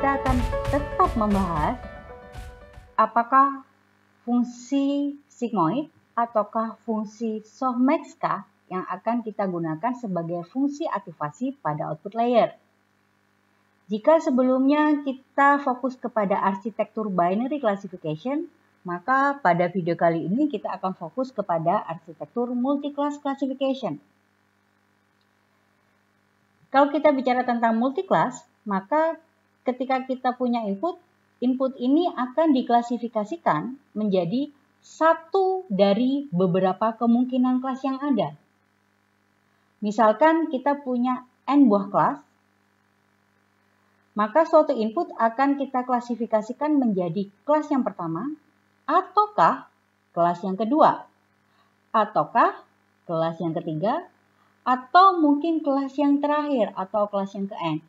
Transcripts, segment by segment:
kita akan tetap membahas apakah fungsi sigmoid ataukah fungsi softmax yang akan kita gunakan sebagai fungsi aktivasi pada output layer. Jika sebelumnya kita fokus kepada arsitektur binary classification, maka pada video kali ini kita akan fokus kepada arsitektur multi-class classification. Kalau kita bicara tentang multi-class, maka ketika kita punya input, input ini akan diklasifikasikan menjadi satu dari beberapa kemungkinan kelas yang ada. Misalkan kita punya n buah kelas, maka suatu input akan kita klasifikasikan menjadi kelas yang pertama, ataukah kelas yang kedua, ataukah kelas yang ketiga, atau mungkin kelas yang terakhir atau kelas yang ke-n.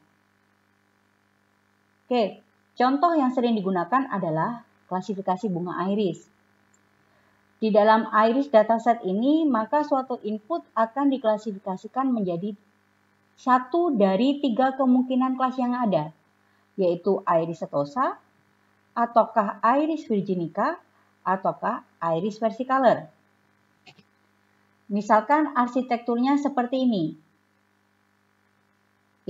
Oke, contoh yang sering digunakan adalah klasifikasi bunga iris. Di dalam iris dataset ini, maka suatu input akan diklasifikasikan menjadi satu dari tiga kemungkinan kelas yang ada, yaitu iris setosa, ataukah iris virginica, ataukah iris versicolor. Misalkan arsitekturnya seperti ini.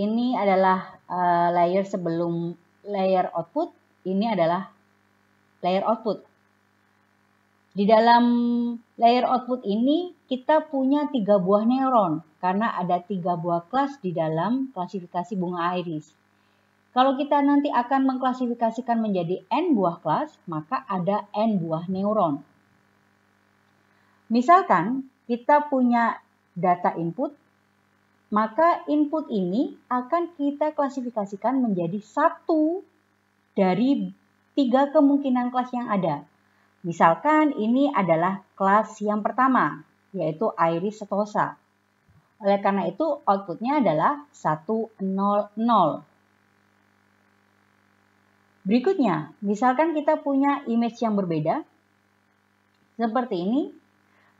Ini adalah eh, layer sebelum layer output, ini adalah layer output. Di dalam layer output ini kita punya tiga buah neuron karena ada tiga buah kelas di dalam klasifikasi bunga iris. Kalau kita nanti akan mengklasifikasikan menjadi n buah kelas, maka ada n buah neuron. Misalkan kita punya data input maka input ini akan kita klasifikasikan menjadi satu dari tiga kemungkinan kelas yang ada. Misalkan ini adalah kelas yang pertama, yaitu iris setosa. Oleh karena itu, outputnya adalah 100. Berikutnya, misalkan kita punya image yang berbeda, seperti ini,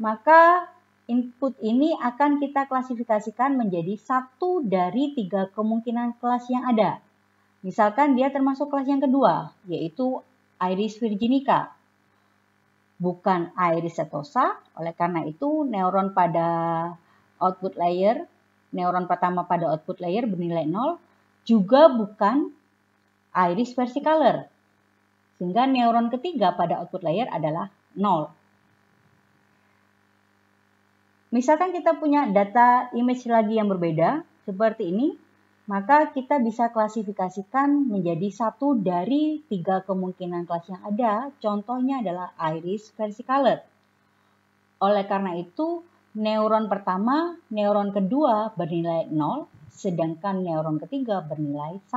maka Input ini akan kita klasifikasikan menjadi satu dari tiga kemungkinan kelas yang ada. Misalkan dia termasuk kelas yang kedua, yaitu Iris virginica, bukan iris setosa. Oleh karena itu, neuron pada output layer, neuron pertama pada output layer bernilai 0, juga bukan iris versicolor. Sehingga neuron ketiga pada output layer adalah 0. Misalkan kita punya data image lagi yang berbeda seperti ini, maka kita bisa klasifikasikan menjadi satu dari tiga kemungkinan kelas yang ada. Contohnya adalah iris versi color. Oleh karena itu, neuron pertama, neuron kedua bernilai 0, sedangkan neuron ketiga bernilai 1.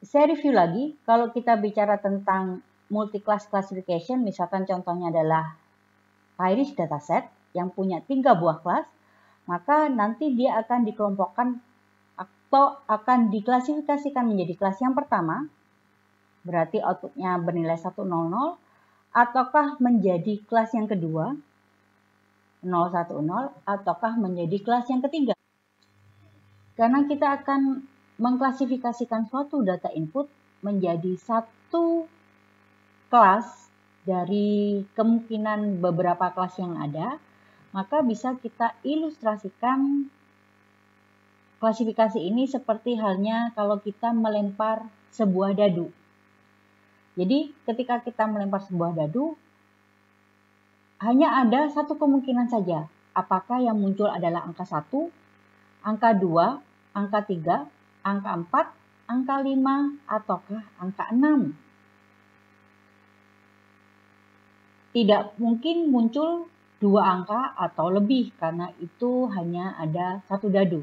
Saya review lagi, kalau kita bicara tentang multi-class classification, misalkan contohnya adalah iris dataset yang punya tiga buah kelas, maka nanti dia akan dikelompokkan atau akan diklasifikasikan menjadi kelas yang pertama, berarti outputnya bernilai 100, ataukah menjadi kelas yang kedua, 010 ataukah menjadi kelas yang ketiga. Karena kita akan mengklasifikasikan suatu data input menjadi satu kelas dari kemungkinan beberapa kelas yang ada, maka bisa kita ilustrasikan klasifikasi ini seperti halnya kalau kita melempar sebuah dadu. Jadi ketika kita melempar sebuah dadu, hanya ada satu kemungkinan saja. Apakah yang muncul adalah angka 1, angka 2, angka 3, angka 4, angka 5, ataukah angka 6. tidak mungkin muncul dua angka atau lebih karena itu hanya ada satu dadu.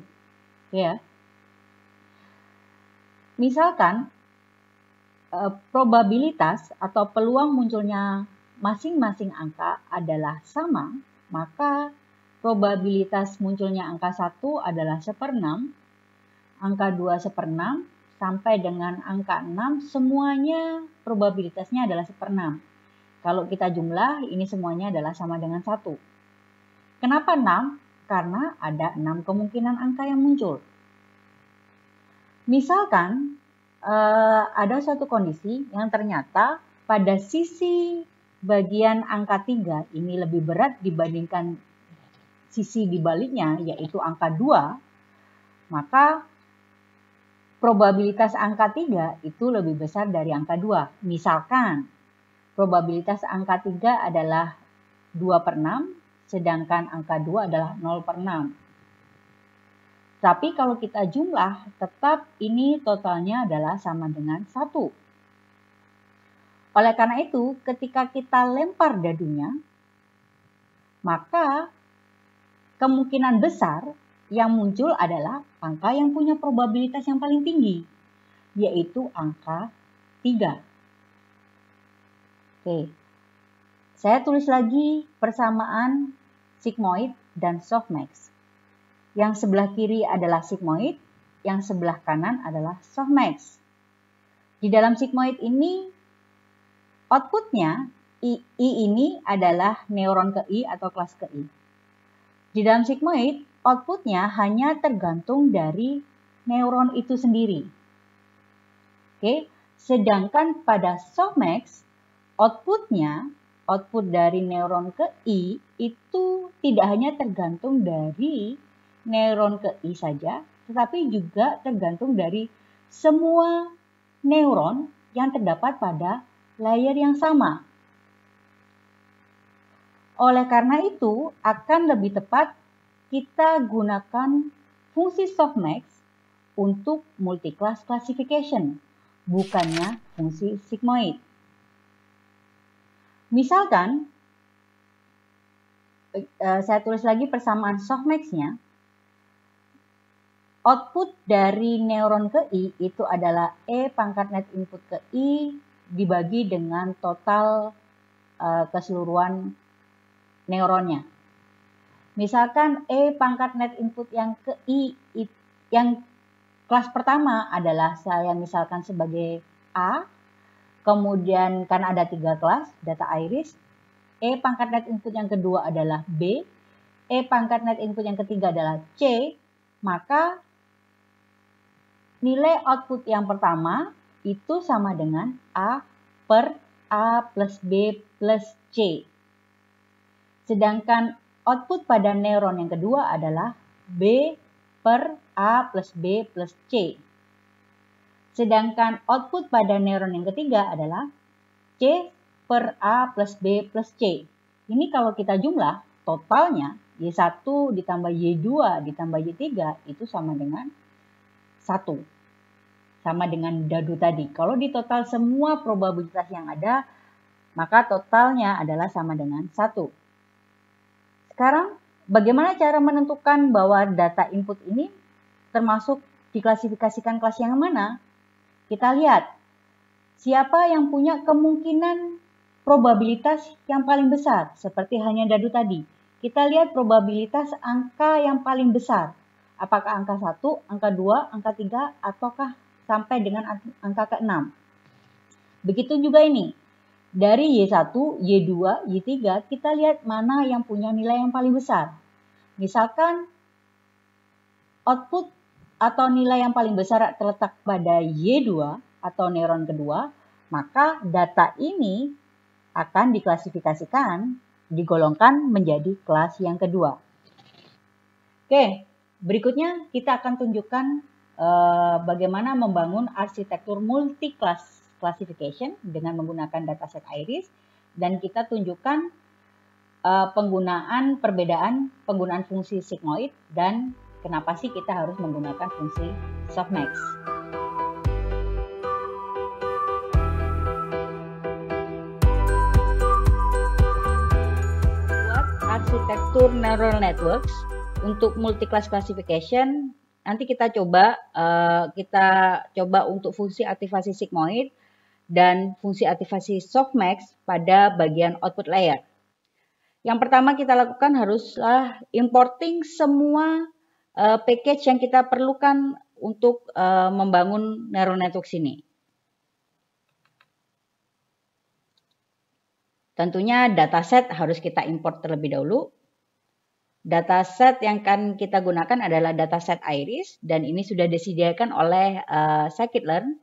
Ya. Misalkan e, probabilitas atau peluang munculnya masing-masing angka adalah sama, maka probabilitas munculnya angka 1 adalah seperenam, angka 2 seperenam, sampai dengan angka 6 semuanya probabilitasnya adalah seperenam. Kalau kita jumlah, ini semuanya adalah sama dengan satu. Kenapa 6? Karena ada enam kemungkinan angka yang muncul. Misalkan eh, ada suatu kondisi yang ternyata pada sisi bagian angka 3 ini lebih berat dibandingkan sisi dibaliknya, yaitu angka 2, maka probabilitas angka 3 itu lebih besar dari angka 2. Misalkan probabilitas angka 3 adalah 2 per 6, sedangkan angka 2 adalah 0 per 6. Tapi kalau kita jumlah, tetap ini totalnya adalah sama dengan 1. Oleh karena itu, ketika kita lempar dadunya, maka kemungkinan besar yang muncul adalah angka yang punya probabilitas yang paling tinggi, yaitu angka 3. Oke. Saya tulis lagi persamaan sigmoid dan softmax. Yang sebelah kiri adalah sigmoid, yang sebelah kanan adalah softmax. Di dalam sigmoid ini, outputnya I, I ini adalah neuron ke I atau kelas ke I. Di dalam sigmoid, outputnya hanya tergantung dari neuron itu sendiri. Oke, sedangkan pada softmax, outputnya, output dari neuron ke I itu tidak hanya tergantung dari neuron ke I saja, tetapi juga tergantung dari semua neuron yang terdapat pada layer yang sama. Oleh karena itu, akan lebih tepat kita gunakan fungsi softmax untuk multi-class classification, bukannya fungsi sigmoid. Misalkan eh, saya tulis lagi persamaan softmax-nya. Output dari neuron ke I itu adalah E pangkat net input ke I dibagi dengan total eh, keseluruhan neuronnya. Misalkan E pangkat net input yang ke I yang kelas pertama adalah saya misalkan sebagai A Kemudian karena ada tiga kelas, data iris, E pangkat net input yang kedua adalah B, E pangkat net input yang ketiga adalah C, maka nilai output yang pertama itu sama dengan A per A plus B plus C. Sedangkan output pada neuron yang kedua adalah B per A plus B plus C. Sedangkan output pada neuron yang ketiga adalah C per A plus B plus C. Ini kalau kita jumlah totalnya Y1 ditambah Y2 ditambah Y3 itu sama dengan 1. Sama dengan dadu tadi. Kalau di total semua probabilitas yang ada maka totalnya adalah sama dengan 1. Sekarang bagaimana cara menentukan bahwa data input ini termasuk diklasifikasikan kelas yang mana? Kita lihat siapa yang punya kemungkinan probabilitas yang paling besar seperti hanya dadu tadi. Kita lihat probabilitas angka yang paling besar. Apakah angka 1, angka 2, angka 3, ataukah sampai dengan angka ke-6. Begitu juga ini. Dari Y1, Y2, Y3 kita lihat mana yang punya nilai yang paling besar. Misalkan output atau nilai yang paling besar terletak pada Y2 atau neuron kedua, maka data ini akan diklasifikasikan, digolongkan menjadi kelas yang kedua. Oke, berikutnya kita akan tunjukkan eh, bagaimana membangun arsitektur multi-class classification dengan menggunakan dataset IRIS dan kita tunjukkan eh, penggunaan perbedaan penggunaan fungsi sigmoid dan kenapa sih kita harus menggunakan fungsi softmax. Buat arsitektur neural networks untuk multi class classification nanti kita coba uh, kita coba untuk fungsi aktivasi sigmoid dan fungsi aktivasi softmax pada bagian output layer. Yang pertama kita lakukan haruslah importing semua uh, package yang kita perlukan untuk uh, membangun neural network sini, Tentunya dataset harus kita import terlebih dahulu. Dataset yang akan kita gunakan adalah dataset IRIS dan ini sudah disediakan oleh uh, scikit-learn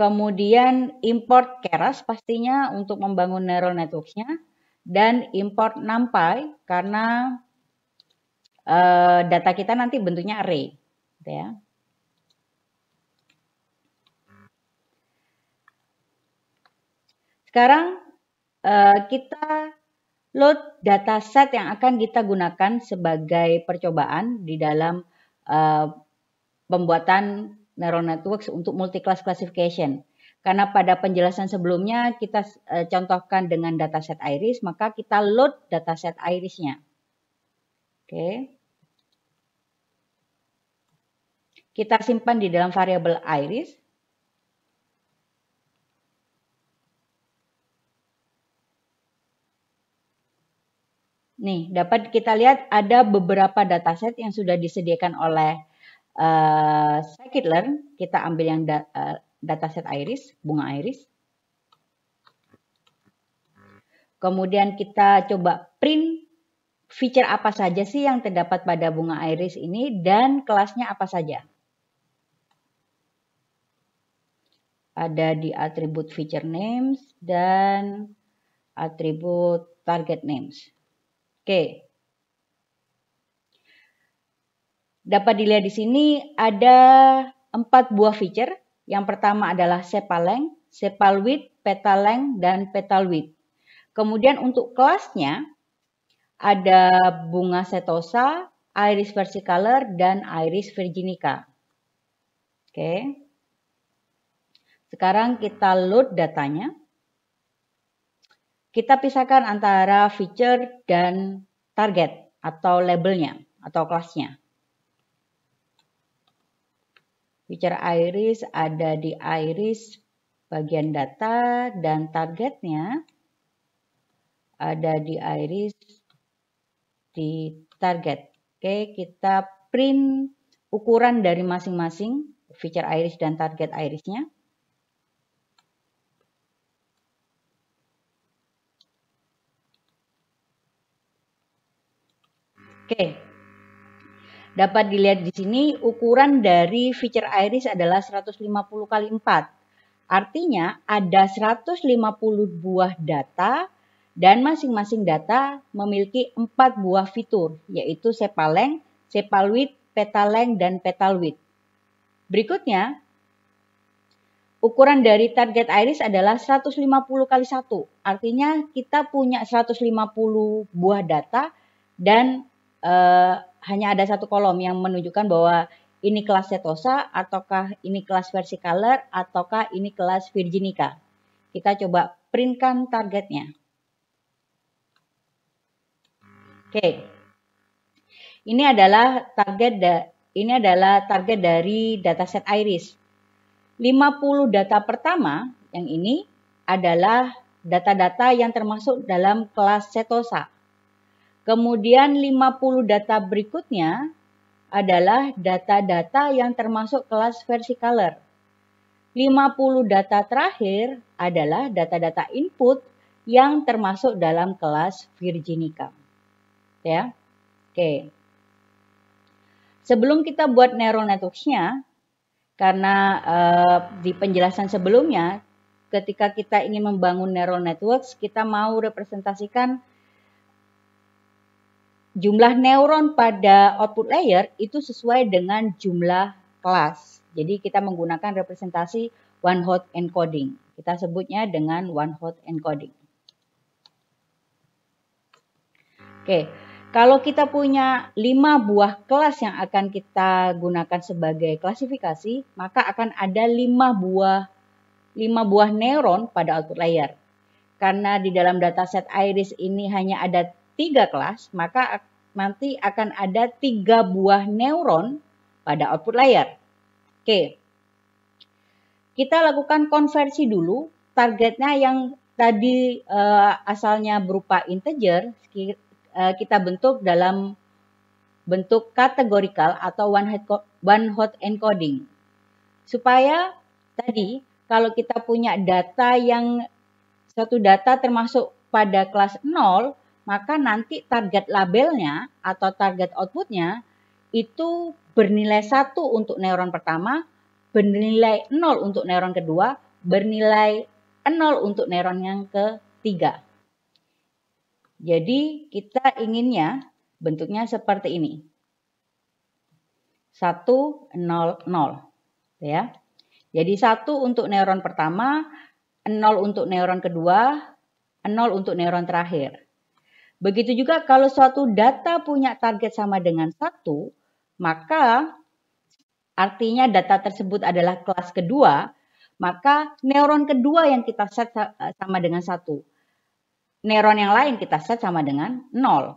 kemudian import Keras pastinya untuk membangun neural networknya, dan import NumPy karena uh, data kita nanti bentuknya array, gitu ya. Sekarang uh, kita load dataset yang akan kita gunakan sebagai percobaan di dalam uh, pembuatan neural networks untuk multi-class classification. Karena pada penjelasan sebelumnya kita e, contohkan dengan dataset iris, maka kita load dataset irisnya. Oke. Kita simpan di dalam variabel iris. Nih, dapat kita lihat ada beberapa dataset yang sudah disediakan oleh uh, eh, scikit-learn, kita ambil yang da uh, eh, dataset iris, bunga iris. Kemudian kita coba print feature apa saja sih yang terdapat pada bunga iris ini dan kelasnya apa saja. Ada di atribut feature names dan atribut target names. Oke, Dapat dilihat di sini ada empat buah feature. Yang pertama adalah sepal sepal length, width, petal length, dan petal width. Kemudian untuk kelasnya ada bunga setosa, iris versicolor, dan iris virginica. Oke. Sekarang kita load datanya. Kita pisahkan antara feature dan target atau labelnya atau kelasnya. Bicara iris ada di iris bagian data dan targetnya ada di iris di target. Oke, kita print ukuran dari masing-masing feature iris dan target irisnya. Oke, Dapat dilihat di sini ukuran dari feature iris adalah 150 kali 4. Artinya ada 150 buah data dan masing-masing data memiliki 4 buah fitur yaitu sepaleng, petal petaleng, dan petal petalwit. Berikutnya, ukuran dari target iris adalah 150 kali 1. Artinya kita punya 150 buah data dan eh, hanya ada satu kolom yang menunjukkan bahwa ini kelas Setosa, ataukah ini kelas versi color ataukah ini kelas Virginica. Kita coba printkan targetnya. Oke, ini adalah target da, ini adalah target dari dataset Iris. 50 data pertama yang ini adalah data-data yang termasuk dalam kelas Setosa. Kemudian 50 data berikutnya adalah data-data yang termasuk kelas versi Color. 50 data terakhir adalah data-data input yang termasuk dalam kelas Virginica. Ya. Oke. Sebelum kita buat neural networks-nya, karena eh, di penjelasan sebelumnya ketika kita ingin membangun neural networks, kita mau representasikan jumlah neuron pada output layer itu sesuai dengan jumlah kelas. Jadi kita menggunakan representasi one hot encoding. Kita sebutnya dengan one hot encoding. Oke, kalau kita punya lima buah kelas yang akan kita gunakan sebagai klasifikasi, maka akan ada lima buah 5 buah neuron pada output layer. Karena di dalam dataset iris ini hanya ada tiga kelas, maka nanti akan ada tiga buah neuron pada output layer. Oke, kita lakukan konversi dulu. Targetnya yang tadi uh, asalnya berupa integer, eh, kita bentuk dalam bentuk kategorikal atau one hot, encoding. Supaya tadi kalau kita punya data yang satu data termasuk pada kelas 0, maka nanti target labelnya atau target outputnya itu bernilai satu untuk neuron pertama, bernilai nol untuk neuron kedua, bernilai nol untuk neuron yang ketiga. Jadi kita inginnya bentuknya seperti ini. 1, 0, 0. Ya. Jadi 1 untuk neuron pertama, 0 untuk neuron kedua, 0 untuk neuron terakhir. Begitu juga kalau suatu data punya target sama dengan satu, maka artinya data tersebut adalah kelas kedua, maka neuron kedua yang kita set eh, sama dengan satu. Neuron yang lain kita set sama dengan nol.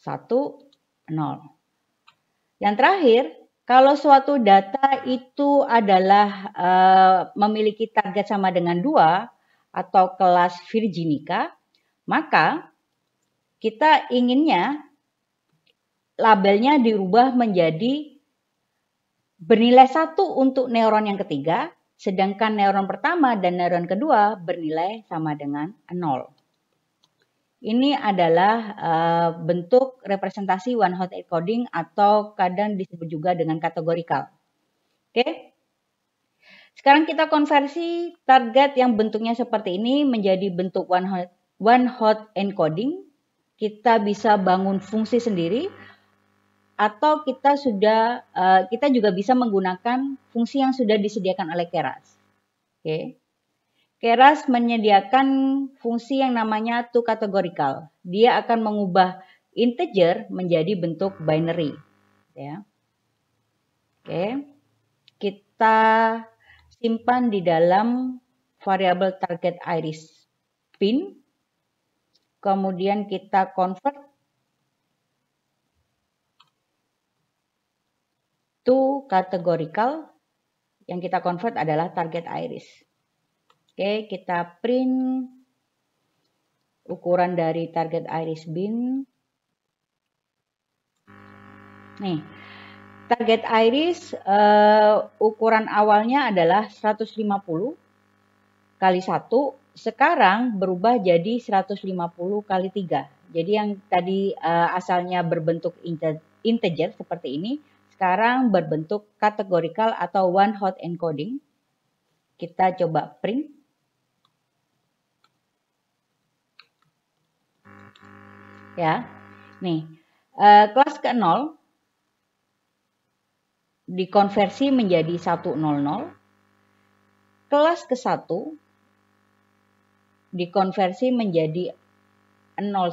Satu, nol. Yang terakhir, kalau suatu data itu adalah uh, memiliki target sama dengan dua atau kelas Virginica, maka kita inginnya labelnya dirubah menjadi bernilai satu untuk neuron yang ketiga, sedangkan neuron pertama dan neuron kedua bernilai sama dengan nol. Ini adalah eh, bentuk representasi one hot encoding atau kadang disebut juga dengan kategorikal. Oke. Sekarang kita konversi target yang bentuknya seperti ini menjadi bentuk one hot one hot encoding, kita bisa bangun fungsi sendiri atau kita sudah uh, kita juga bisa menggunakan fungsi yang sudah disediakan oleh Keras. Oke. Okay. Keras menyediakan fungsi yang namanya to categorical. Dia akan mengubah integer menjadi bentuk binary, ya. Oke. Kita simpan di dalam variabel target iris pin kemudian kita convert to categorical yang kita convert adalah target iris. Oke, kita print ukuran dari target iris bin. Nih, target iris uh, ukuran awalnya adalah 150 kali 1 sekarang berubah jadi 150 kali 3. Jadi yang tadi uh, asalnya berbentuk integer seperti ini, sekarang berbentuk kategorikal atau one hot encoding. Kita coba print. Ya, nih uh, kelas ke 0 dikonversi menjadi 100. Kelas ke 1 dikonversi menjadi 010,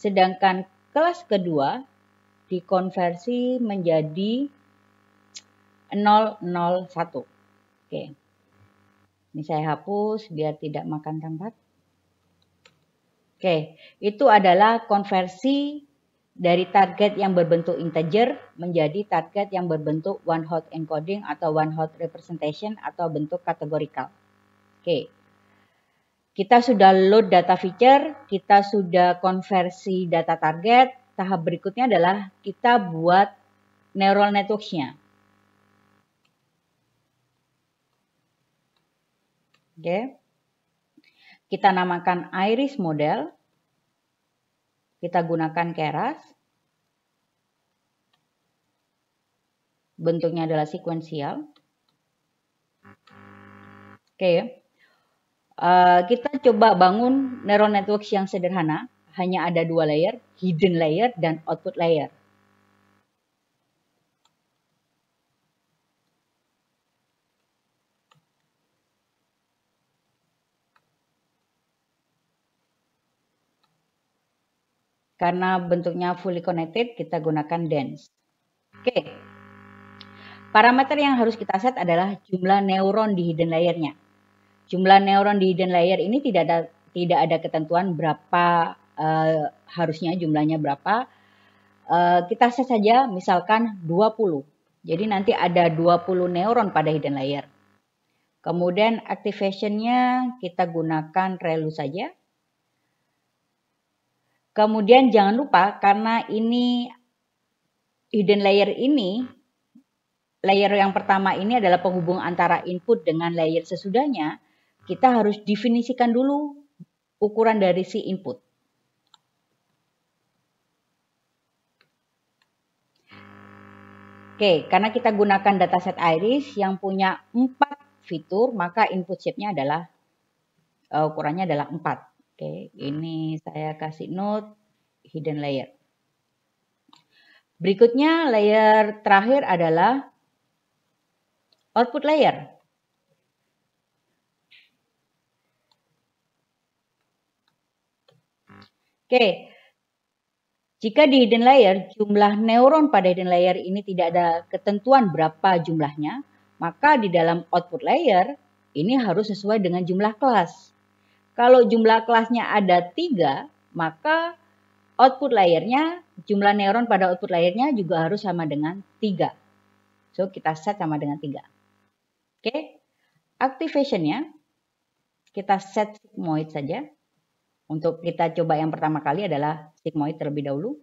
sedangkan kelas kedua dikonversi menjadi 001. Oke. Ini saya hapus biar tidak makan tempat. Oke, itu adalah konversi dari target yang berbentuk integer menjadi target yang berbentuk one hot encoding atau one hot representation atau bentuk kategorikal. Oke. Okay. Kita sudah load data feature, kita sudah konversi data target. Tahap berikutnya adalah kita buat neural networks-nya. Oke. Kita namakan iris model. Kita gunakan keras. Bentuknya adalah sekuensial. Oke. Okay. Eh, kita coba bangun neural networks yang sederhana, hanya ada dua layer, hidden layer dan output layer. Karena bentuknya fully connected, kita gunakan dense. Oke, okay. parameter yang harus kita set adalah jumlah neuron di hidden layernya. Jumlah neuron di hidden layer ini tidak ada tidak ada ketentuan berapa uh, harusnya jumlahnya berapa. Uh, kita set saja misalkan 20. Jadi nanti ada 20 neuron pada hidden layer. Kemudian activationnya kita gunakan relu saja. Kemudian jangan lupa karena ini hidden layer ini, layer yang pertama ini adalah penghubung antara input dengan layer sesudahnya kita harus definisikan dulu ukuran dari si input. Oke, karena kita gunakan dataset iris yang punya 4 fitur, maka input shape-nya adalah uh, ukurannya adalah 4. Oke, ini saya kasih note hidden layer. Berikutnya layer terakhir adalah output layer. Oke. Jika di hidden layer, jumlah neuron pada hidden layer ini tidak ada ketentuan berapa jumlahnya, maka di dalam output layer ini harus sesuai dengan jumlah kelas. Kalau jumlah kelasnya ada tiga, maka output layernya, jumlah neuron pada output layernya juga harus sama dengan tiga. So, kita set sama dengan tiga. Oke, activationnya kita set sigmoid saja. Untuk kita coba yang pertama kali adalah sigmoid terlebih dahulu.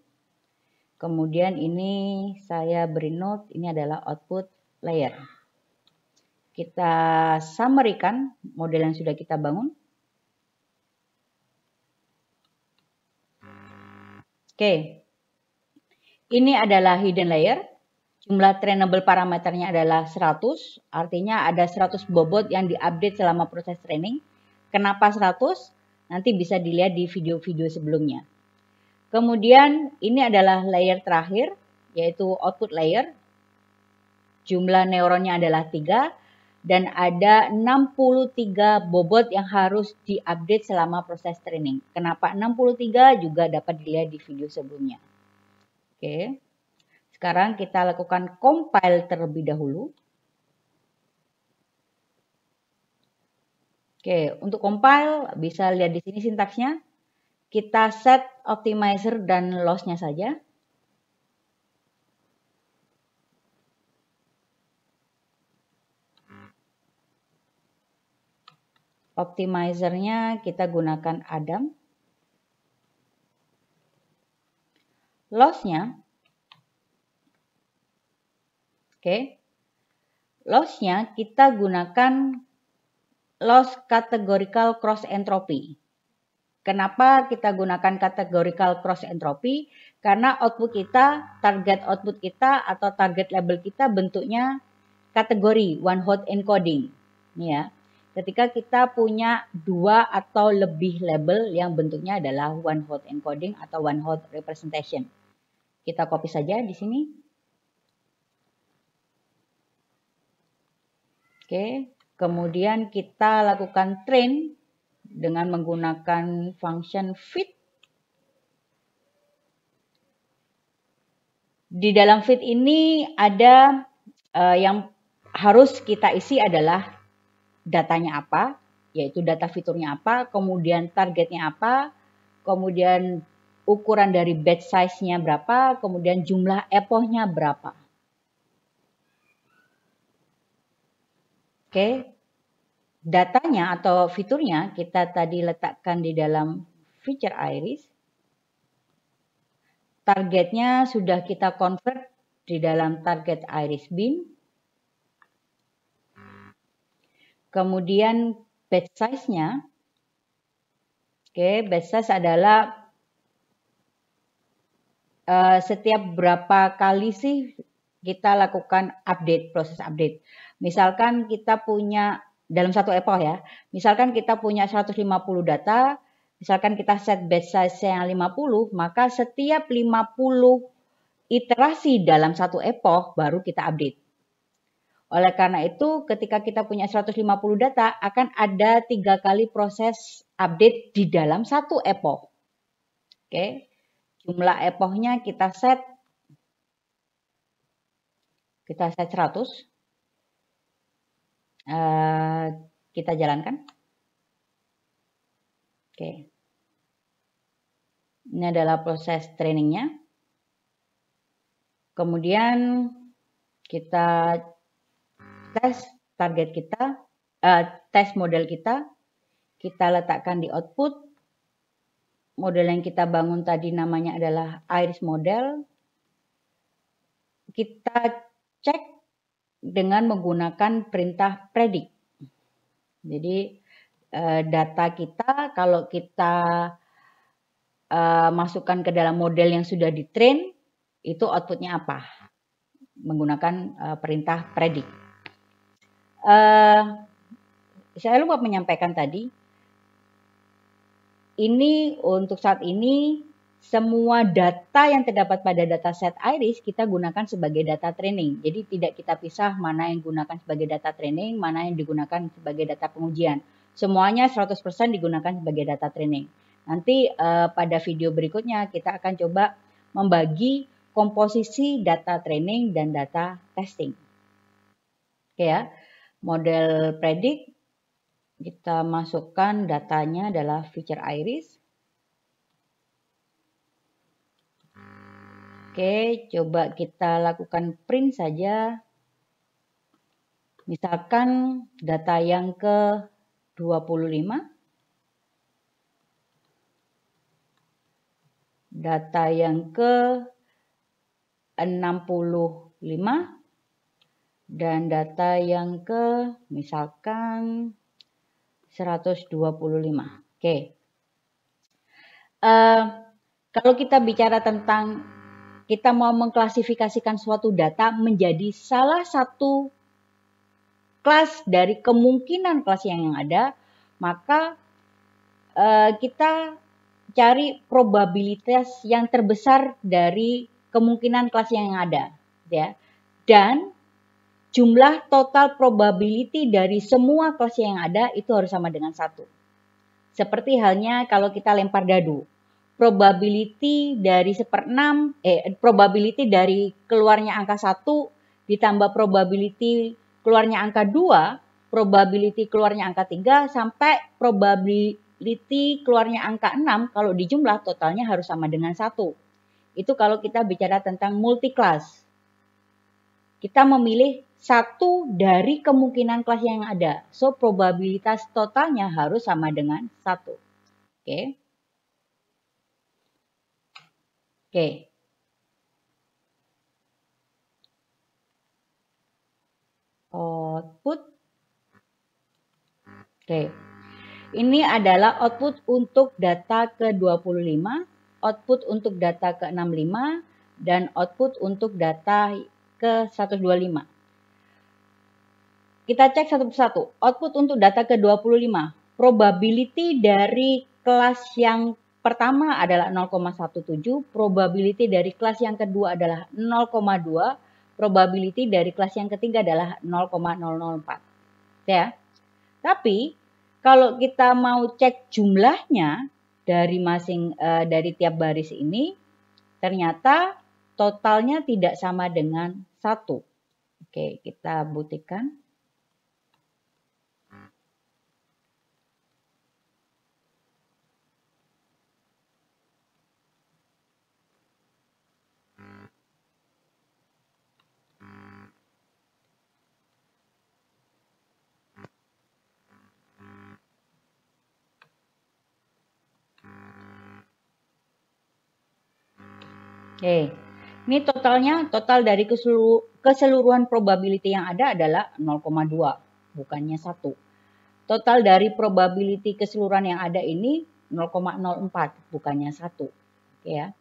Kemudian ini saya beri note, ini adalah output layer. Kita summary-kan model yang sudah kita bangun. Oke, ini adalah hidden layer. Jumlah trainable parameternya adalah 100, artinya ada 100 bobot yang diupdate selama proses training. Kenapa 100? Nanti bisa dilihat di video-video sebelumnya. Kemudian ini adalah layer terakhir, yaitu output layer. Jumlah neuronnya adalah 3 dan ada 63 bobot yang harus diupdate selama proses training. Kenapa 63 juga dapat dilihat di video sebelumnya. Oke. Sekarang kita lakukan compile terlebih dahulu. Oke, untuk compile bisa lihat di sini sintaksnya. Kita set optimizer dan lossnya saja. Optimizernya kita gunakan Adam. lossnya oke, okay. loss kita gunakan loss categorical cross entropy. Kenapa kita gunakan categorical cross entropy? Karena output kita, target output kita atau target label kita bentuknya kategori one hot encoding. Ya. Ketika kita punya dua atau lebih label yang bentuknya adalah one hot encoding atau one hot representation. Kita copy saja di sini. Oke, Kemudian kita lakukan train dengan menggunakan function fit. Di dalam fit ini ada uh, yang harus kita isi adalah datanya apa, yaitu data fiturnya apa, kemudian targetnya apa, kemudian ukuran dari batch size-nya berapa, kemudian jumlah epoch-nya berapa. Oke. Datanya atau fiturnya kita tadi letakkan di dalam feature iris. Targetnya sudah kita convert di dalam target iris bin. Kemudian batch size-nya. Oke, batch size adalah uh, setiap berapa kali sih kita lakukan update, proses update. Misalkan kita punya dalam satu epoch ya, misalkan kita punya 150 data, misalkan kita set batch size yang 50, maka setiap 50 iterasi dalam satu epoch baru kita update. Oleh karena itu, ketika kita punya 150 data, akan ada tiga kali proses update di dalam satu epoch. Oke, jumlah epochnya kita set, kita set 100 uh, kita jalankan. Oke. Ini adalah proses trainingnya. Kemudian kita tes target kita, uh, tes model kita, kita letakkan di output, model yang kita bangun tadi namanya adalah iris model. Kita cek dengan menggunakan perintah predik. Jadi eh, data kita kalau kita eh, masukkan ke dalam model yang sudah ditrain itu outputnya apa? Menggunakan eh, perintah predik. saya lupa menyampaikan tadi. Ini untuk saat ini semua data yang terdapat pada dataset IRIS kita gunakan sebagai data training. Jadi tidak kita pisah mana yang gunakan sebagai data training, mana yang digunakan sebagai data pengujian. Semuanya 100% digunakan sebagai data training. Nanti eh, pada video berikutnya kita akan coba membagi komposisi data training dan data testing. Oke ya, model predik kita masukkan datanya adalah feature iris Oke, coba kita lakukan print saja. Misalkan data yang ke 25. Data yang ke 65 dan data yang ke misalkan 125. Oke. Uh, kalau kita bicara tentang kita mau mengklasifikasikan suatu data menjadi salah satu kelas dari kemungkinan kelas yang ada, maka eh, kita cari probabilitas yang terbesar dari kemungkinan kelas yang ada, ya. Dan jumlah total probability dari semua kelas yang ada itu harus sama dengan satu. Seperti halnya kalau kita lempar dadu, probability dari seperenam eh probability dari keluarnya angka satu ditambah probability keluarnya angka dua, probability keluarnya angka tiga sampai probability keluarnya angka enam kalau dijumlah totalnya harus sama dengan satu. Itu kalau kita bicara tentang multi class. Kita memilih satu dari kemungkinan kelas yang ada. So, probabilitas totalnya harus sama dengan satu. Oke. Okay. Oke. Output. Oke. Ini adalah output untuk data ke-25, output untuk data ke-65, dan output untuk data ke-125. Kita cek satu persatu. Output untuk data ke-25. Probability dari kelas yang pertama adalah 0,17, probability dari kelas yang kedua adalah 0,2, probability dari kelas yang ketiga adalah 0,004. Ya. Tapi kalau kita mau cek jumlahnya dari masing uh, dari tiap baris ini ternyata totalnya tidak sama dengan satu. Oke, kita buktikan. Oke. Ini totalnya total dari keseluruhan probability yang ada adalah 0,2, bukannya 1. Total dari probability keseluruhan yang ada ini 0,04, bukannya 1. Oke ya.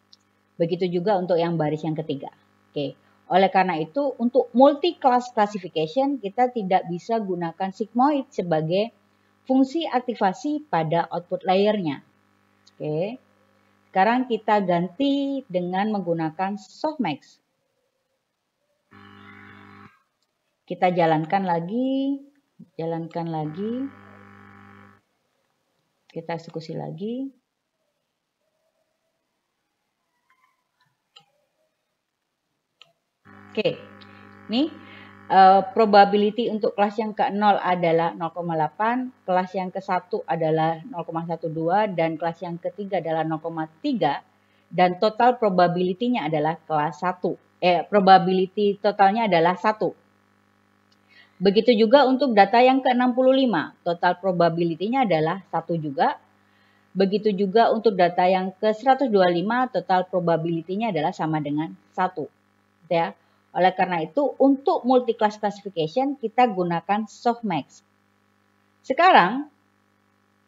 Begitu juga untuk yang baris yang ketiga. Oke. Oleh karena itu, untuk multi class classification kita tidak bisa gunakan sigmoid sebagai fungsi aktivasi pada output layernya. Oke. Sekarang kita ganti dengan menggunakan softmax. Kita jalankan lagi, jalankan lagi. Kita eksekusi lagi. Oke, nih uh, probability untuk kelas yang ke-0 adalah 0,8, kelas yang ke-1 adalah 0,12 dan kelas yang ke-3 adalah 0,3 dan total probability-nya adalah kelas 1. Eh probability totalnya adalah 1. Begitu juga untuk data yang ke-65, total probability-nya adalah 1 juga. Begitu juga untuk data yang ke-125, total probability-nya adalah sama dengan 1. Ya. Oleh karena itu, untuk multi-class classification kita gunakan softmax. Sekarang,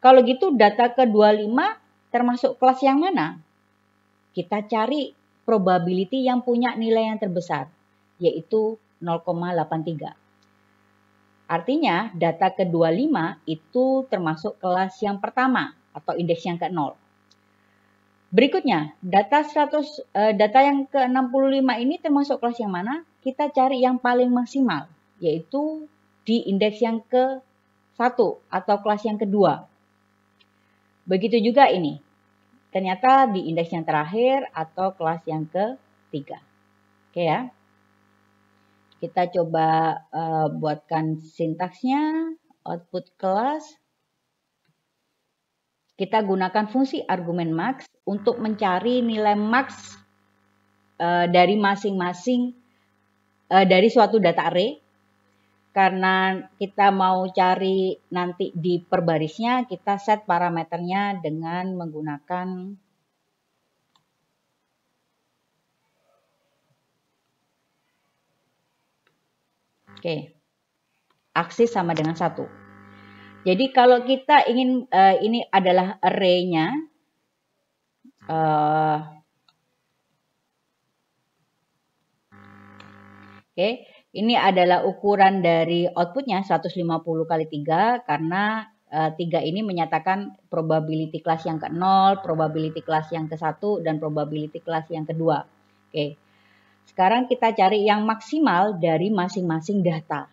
kalau gitu data ke-25 termasuk kelas yang mana? Kita cari probability yang punya nilai yang terbesar, yaitu 0,83. Artinya data ke-25 itu termasuk kelas yang pertama atau indeks yang ke-0. Berikutnya, data 100 eh, data yang ke-65 ini termasuk kelas yang mana? Kita cari yang paling maksimal, yaitu di indeks yang ke-1 atau kelas yang kedua. Begitu juga ini. Ternyata di indeks yang terakhir atau kelas yang ke-3. Oke ya. Kita coba uh, buatkan sintaksnya, output kelas kita gunakan fungsi argumen max untuk mencari nilai max eh, dari masing-masing eh, dari suatu data array. Karena kita mau cari nanti di perbarisnya kita set parameternya dengan menggunakan Oke, aksis sama dengan satu. Jadi kalau kita ingin uh, ini adalah array Uh, eh, Oke, okay. ini adalah ukuran dari outputnya 150 kali 3 karena eh, tiga uh, ini menyatakan probability kelas yang ke 0, probability kelas yang ke 1, dan probability kelas yang kedua. Oke, okay. sekarang kita cari yang maksimal dari masing-masing data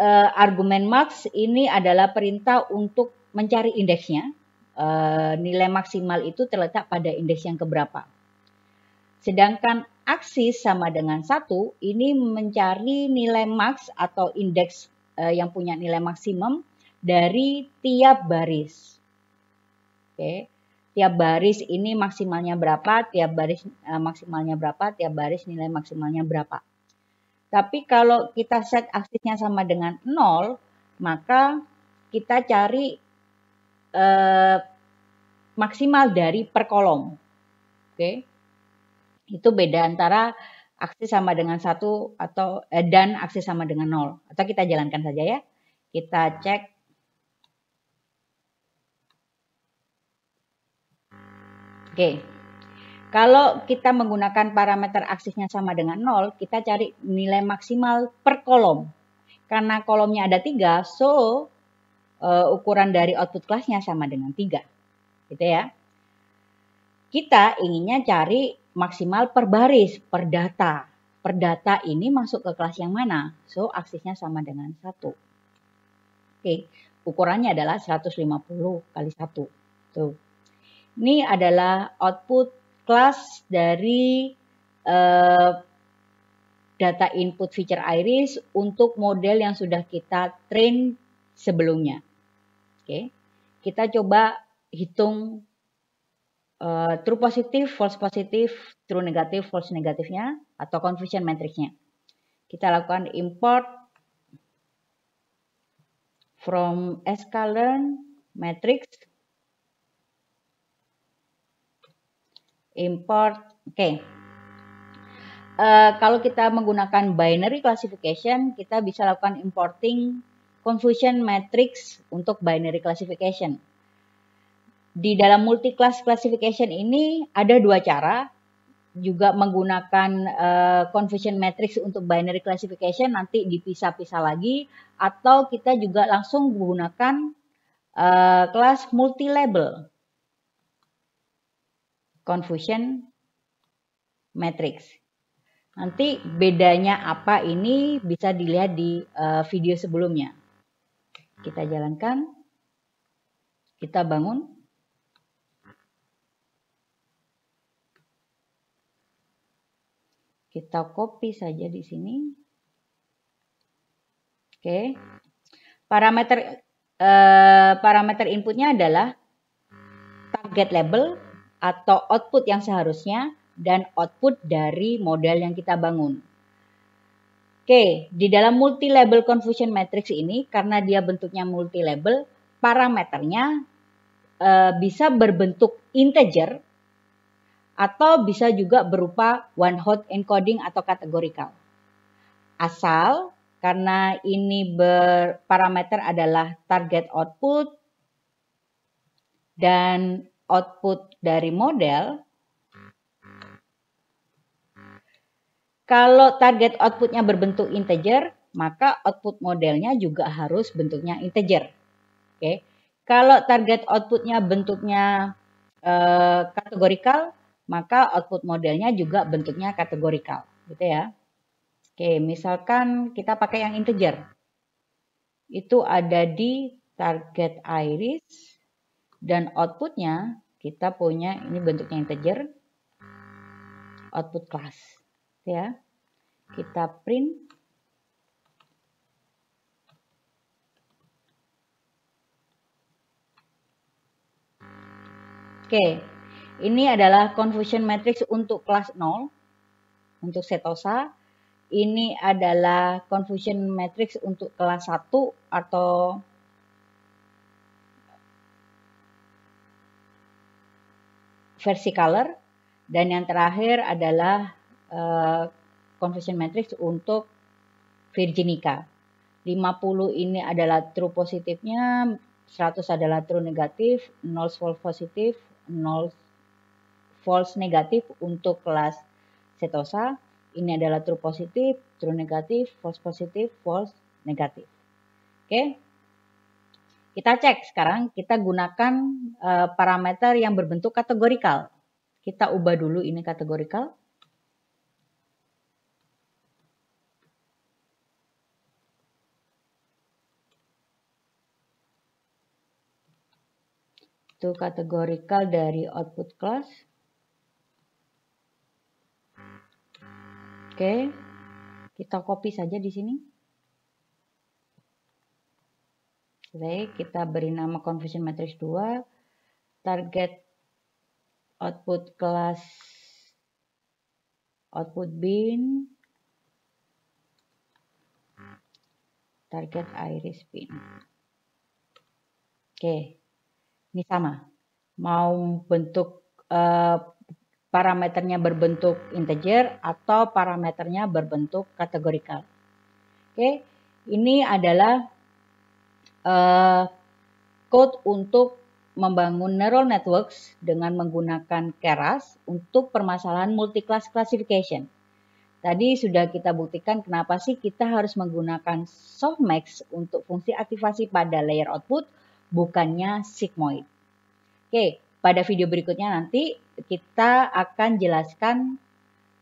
uh, argumen Max ini adalah perintah untuk mencari indeksnya. Uh, nilai maksimal itu terletak pada indeks yang keberapa. Sedangkan Aksi sama dengan satu ini mencari nilai max atau indeks uh, yang punya nilai maksimum dari tiap baris. Oke. Okay. Tiap baris ini maksimalnya berapa, tiap baris uh, maksimalnya berapa, tiap baris nilai maksimalnya berapa. Tapi kalau kita set aksesnya sama dengan 0, maka kita cari eh, maksimal dari per kolom. Oke. Itu beda antara aksis sama dengan 1 atau eh, dan aksis sama dengan 0. Atau kita jalankan saja ya. Kita cek Oke. Okay. Kalau kita menggunakan parameter aksisnya sama dengan 0, kita cari nilai maksimal per kolom. Karena kolomnya ada 3, so uh, ukuran dari output kelasnya sama dengan 3. Gitu ya. Kita inginnya cari maksimal per baris, per data. Per data ini masuk ke kelas yang mana? So, aksisnya sama dengan 1. Oke, ukurannya adalah 150 kali 1. Tuh. Ini adalah output kelas dari uh, data input feature iris untuk model yang sudah kita train sebelumnya. Oke, kita coba hitung uh, true positif, false positif, true negatif, false negatifnya atau confusion matrixnya. Kita lakukan import from sklearn matrix import. Oke. Okay. Uh, eh, kalau kita menggunakan binary classification, kita bisa lakukan importing confusion matrix untuk binary classification. Di dalam multi-class classification ini ada dua cara, juga menggunakan uh, confusion matrix untuk binary classification nanti dipisah-pisah lagi, atau kita juga langsung menggunakan uh, kelas multi-label confusion matrix. Nanti bedanya apa ini bisa dilihat di eh, video sebelumnya. Kita jalankan. Kita bangun. Kita copy saja di sini. Oke. Parameter eh, parameter inputnya adalah target label atau output yang seharusnya dan output dari model yang kita bangun. Oke, di dalam multi-label confusion matrix ini karena dia bentuknya multi-label, parameternya e, bisa berbentuk integer atau bisa juga berupa one-hot encoding atau kategorikal. Asal karena ini ber, parameter adalah target output dan output dari model, kalau target outputnya berbentuk integer, maka output modelnya juga harus bentuknya integer. Oke, okay. kalau target outputnya bentuknya kategorikal, eh, kategorikal, maka output modelnya juga bentuknya kategorikal, gitu ya. Oke, misalkan kita pakai yang integer. Itu ada di target iris. Dan outputnya kita punya ini bentuknya integer output class ya. Kita print Oke, ini adalah confusion matrix untuk kelas 0 untuk setosa. Ini adalah confusion matrix untuk kelas 1 atau versi color dan yang terakhir adalah uh, confusion matrix untuk Virginica. 50 ini adalah true positifnya, 100 adalah true negatif, 0 false positif, 0 false negatif untuk kelas setosa. Ini adalah true positif, true negatif, false positif, false negatif. Oke. Okay? Kita cek sekarang kita gunakan uh, parameter yang berbentuk kategorikal. Kita ubah dulu ini kategorikal. Itu kategorikal dari output class. Oke, kita copy saja di sini. x kita beri nama confusion matrix 2, target output kelas output bin, target iris bin. Oke, ini sama. Mau bentuk uh, parameternya berbentuk integer atau parameternya berbentuk kategorikal. Oke, ini adalah uh, code untuk membangun neural networks dengan menggunakan Keras untuk permasalahan multi multiclass classification. Tadi sudah kita buktikan kenapa sih kita harus menggunakan softmax untuk fungsi aktivasi pada layer output, bukannya sigmoid. Oke, pada video berikutnya nanti kita akan jelaskan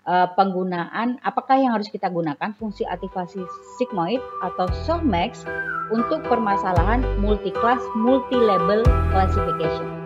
uh, penggunaan apakah yang harus kita gunakan fungsi aktivasi sigmoid atau softmax untuk permasalahan multi class multi label classification.